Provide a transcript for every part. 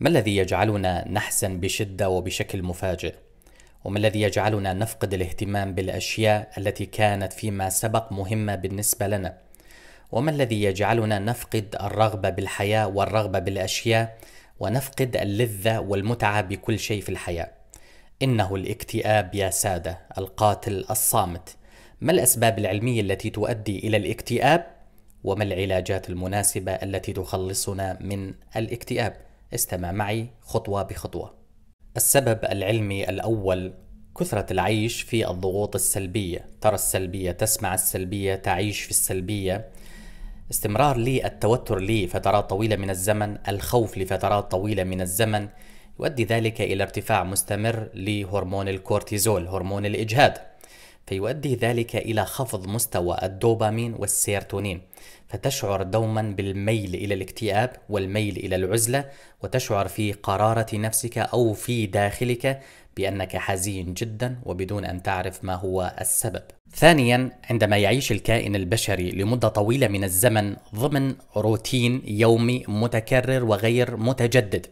ما الذي يجعلنا نحزن بشده وبشكل مفاجئ وما الذي يجعلنا نفقد الاهتمام بالاشياء التي كانت فيما سبق مهمه بالنسبه لنا وما الذي يجعلنا نفقد الرغبه بالحياه والرغبه بالاشياء ونفقد اللذه والمتعه بكل شيء في الحياه انه الاكتئاب يا ساده القاتل الصامت ما الاسباب العلميه التي تؤدي الى الاكتئاب وما العلاجات المناسبه التي تخلصنا من الاكتئاب استمع معي خطوة بخطوة. السبب العلمي الأول كثرة العيش في الضغوط السلبية، ترى السلبية، تسمع السلبية، تعيش في السلبية. استمرار لي التوتر لفترات طويلة من الزمن، الخوف لفترات طويلة من الزمن، يؤدي ذلك إلى ارتفاع مستمر لهرمون الكورتيزول، هرمون الإجهاد. فيؤدي ذلك إلى خفض مستوى الدوبامين والسيرتونين فتشعر دوما بالميل إلى الاكتئاب والميل إلى العزلة وتشعر في قرارة نفسك أو في داخلك بأنك حزين جدا وبدون أن تعرف ما هو السبب. ثانيا عندما يعيش الكائن البشري لمدة طويلة من الزمن ضمن روتين يومي متكرر وغير متجدد.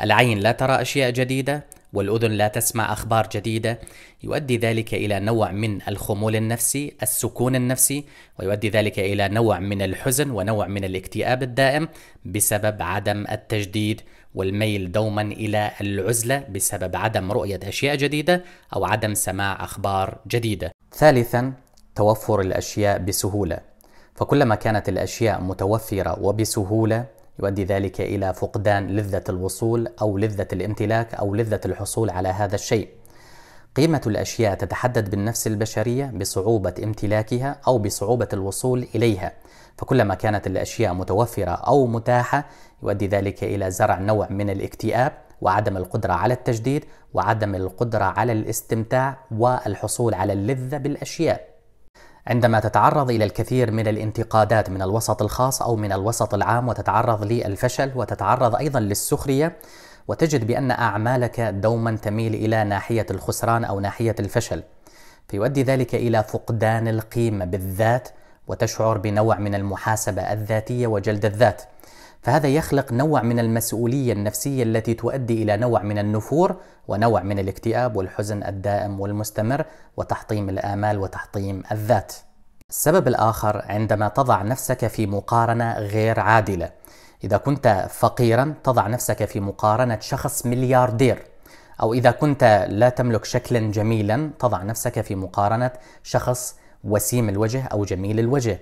العين لا ترى أشياء جديدة والأذن لا تسمع أخبار جديدة يؤدي ذلك إلى نوع من الخمول النفسي السكون النفسي ويؤدي ذلك إلى نوع من الحزن ونوع من الاكتئاب الدائم بسبب عدم التجديد والميل دوما إلى العزلة بسبب عدم رؤية أشياء جديدة أو عدم سماع أخبار جديدة ثالثا توفر الأشياء بسهولة فكلما كانت الأشياء متوفرة وبسهولة يؤدي ذلك إلى فقدان لذة الوصول أو لذة الامتلاك أو لذة الحصول على هذا الشيء. قيمة الأشياء تتحدد بالنفس البشرية بصعوبة امتلاكها أو بصعوبة الوصول إليها، فكلما كانت الأشياء متوفرة أو متاحة يؤدي ذلك إلى زرع نوع من الاكتئاب وعدم القدرة على التجديد وعدم القدرة على الاستمتاع والحصول على اللذة بالأشياء. عندما تتعرض إلى الكثير من الانتقادات من الوسط الخاص أو من الوسط العام وتتعرض للفشل وتتعرض أيضا للسخرية وتجد بأن أعمالك دوما تميل إلى ناحية الخسران أو ناحية الفشل فيؤدي ذلك إلى فقدان القيمة بالذات وتشعر بنوع من المحاسبة الذاتية وجلد الذات فهذا يخلق نوع من المسؤولية النفسية التي تؤدي إلى نوع من النفور ونوع من الاكتئاب والحزن الدائم والمستمر وتحطيم الآمال وتحطيم الذات. السبب الآخر عندما تضع نفسك في مقارنة غير عادلة. إذا كنت فقيرا تضع نفسك في مقارنة شخص ملياردير أو إذا كنت لا تملك شكلا جميلا تضع نفسك في مقارنة شخص وسيم الوجه أو جميل الوجه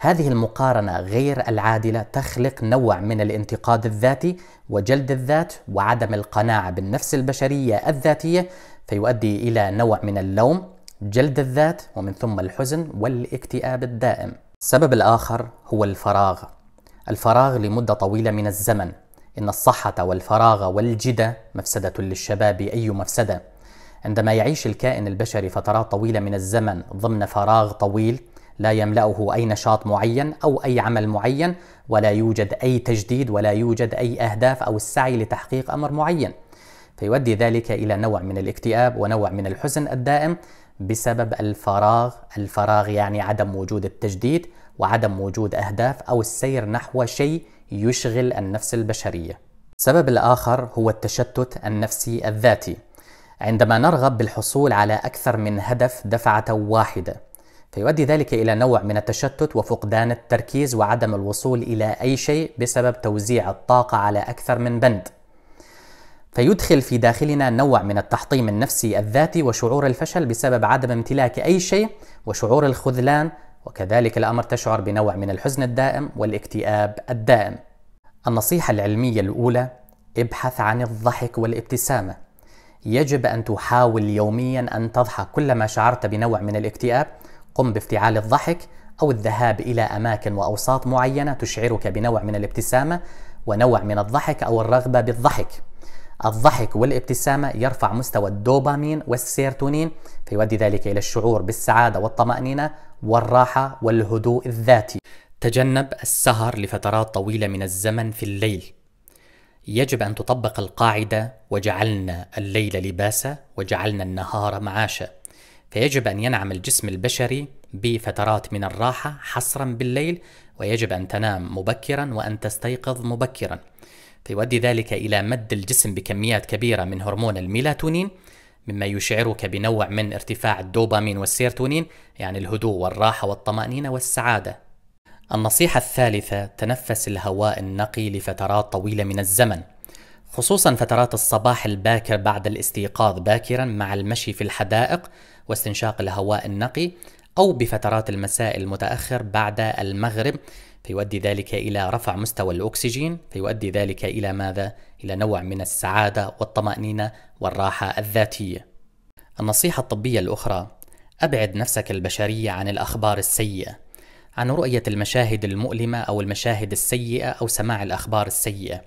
هذه المقارنة غير العادلة تخلق نوع من الانتقاد الذاتي وجلد الذات وعدم القناعة بالنفس البشرية الذاتية فيؤدي إلى نوع من اللوم، جلد الذات ومن ثم الحزن والاكتئاب الدائم. السبب الآخر هو الفراغ. الفراغ لمدة طويلة من الزمن. إن الصحة والفراغ والجدة مفسدة للشباب أي مفسدة. عندما يعيش الكائن البشري فترات طويلة من الزمن ضمن فراغ طويل لا يملأه أي نشاط معين أو أي عمل معين ولا يوجد أي تجديد ولا يوجد أي أهداف أو السعي لتحقيق أمر معين فيؤدي ذلك إلى نوع من الاكتئاب ونوع من الحزن الدائم بسبب الفراغ الفراغ يعني عدم وجود التجديد وعدم وجود أهداف أو السير نحو شيء يشغل النفس البشرية السبب الآخر هو التشتت النفسي الذاتي عندما نرغب بالحصول على أكثر من هدف دفعة واحدة فيؤدي ذلك إلى نوع من التشتت وفقدان التركيز وعدم الوصول إلى أي شيء بسبب توزيع الطاقة على أكثر من بند. فيدخل في داخلنا نوع من التحطيم النفسي الذاتي وشعور الفشل بسبب عدم امتلاك أي شيء وشعور الخذلان وكذلك الأمر تشعر بنوع من الحزن الدائم والاكتئاب الدائم. النصيحة العلمية الأولى ابحث عن الضحك والابتسامة. يجب أن تحاول يوميا أن تضحك كلما شعرت بنوع من الاكتئاب قم بافتعال الضحك أو الذهاب إلى أماكن وأوساط معينة تشعرك بنوع من الابتسامة ونوع من الضحك أو الرغبة بالضحك. الضحك والابتسامة يرفع مستوى الدوبامين والسيرتونين فيؤدي ذلك إلى الشعور بالسعادة والطمأنينة والراحة والهدوء الذاتي. تجنب السهر لفترات طويلة من الزمن في الليل. يجب أن تطبق القاعدة وجعلنا الليل لباسا وجعلنا النهار معاشا. فيجب أن ينعم الجسم البشري بفترات من الراحة حصرا بالليل ويجب أن تنام مبكرا وأن تستيقظ مبكرا فيؤدي ذلك إلى مد الجسم بكميات كبيرة من هرمون الميلاتونين مما يشعرك بنوع من ارتفاع الدوبامين والسيرتونين يعني الهدوء والراحة والطمأنينة والسعادة النصيحة الثالثة تنفس الهواء النقي لفترات طويلة من الزمن خصوصا فترات الصباح الباكر بعد الاستيقاظ باكرا مع المشي في الحدائق واستنشاق الهواء النقي أو بفترات المساء المتأخر بعد المغرب فيؤدي ذلك إلى رفع مستوى الأكسجين فيؤدي ذلك إلى ماذا؟ إلى نوع من السعادة والطمأنينة والراحة الذاتية النصيحة الطبية الأخرى أبعد نفسك البشرية عن الأخبار السيئة عن رؤية المشاهد المؤلمة أو المشاهد السيئة أو سماع الأخبار السيئة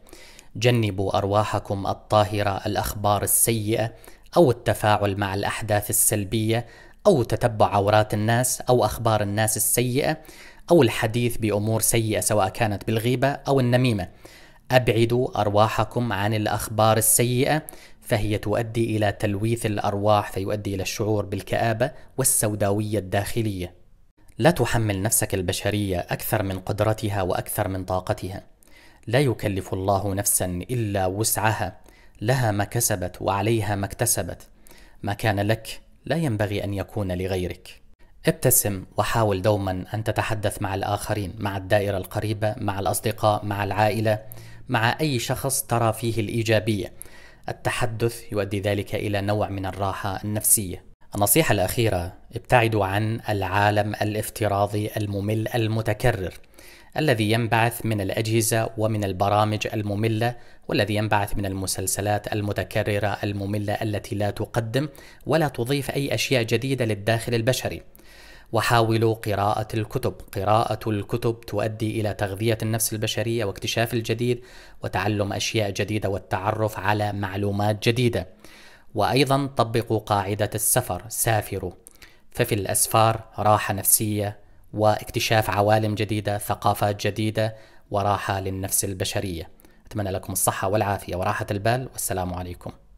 جنبوا ارواحكم الطاهره الاخبار السيئه او التفاعل مع الاحداث السلبيه او تتبع عورات الناس او اخبار الناس السيئه او الحديث بامور سيئه سواء كانت بالغيبه او النميمه ابعدوا ارواحكم عن الاخبار السيئه فهي تؤدي الى تلويث الارواح فيؤدي الى الشعور بالكابه والسوداويه الداخليه لا تحمل نفسك البشريه اكثر من قدرتها واكثر من طاقتها لا يكلف الله نفسا الا وسعها لها ما كسبت وعليها ما اكتسبت ما كان لك لا ينبغي ان يكون لغيرك ابتسم وحاول دوما ان تتحدث مع الاخرين مع الدائره القريبه مع الاصدقاء مع العائله مع اي شخص ترى فيه الايجابيه التحدث يؤدي ذلك الى نوع من الراحه النفسيه النصيحة الأخيرة ابتعدوا عن العالم الافتراضي الممل المتكرر الذي ينبعث من الأجهزة ومن البرامج المملة والذي ينبعث من المسلسلات المتكررة المملة التي لا تقدم ولا تضيف أي أشياء جديدة للداخل البشري وحاولوا قراءة الكتب، قراءة الكتب تؤدي إلى تغذية النفس البشرية واكتشاف الجديد وتعلم أشياء جديدة والتعرف على معلومات جديدة. وأيضا طبقوا قاعدة السفر سافروا ففي الأسفار راحة نفسية واكتشاف عوالم جديدة ثقافات جديدة وراحة للنفس البشرية أتمنى لكم الصحة والعافية وراحة البال والسلام عليكم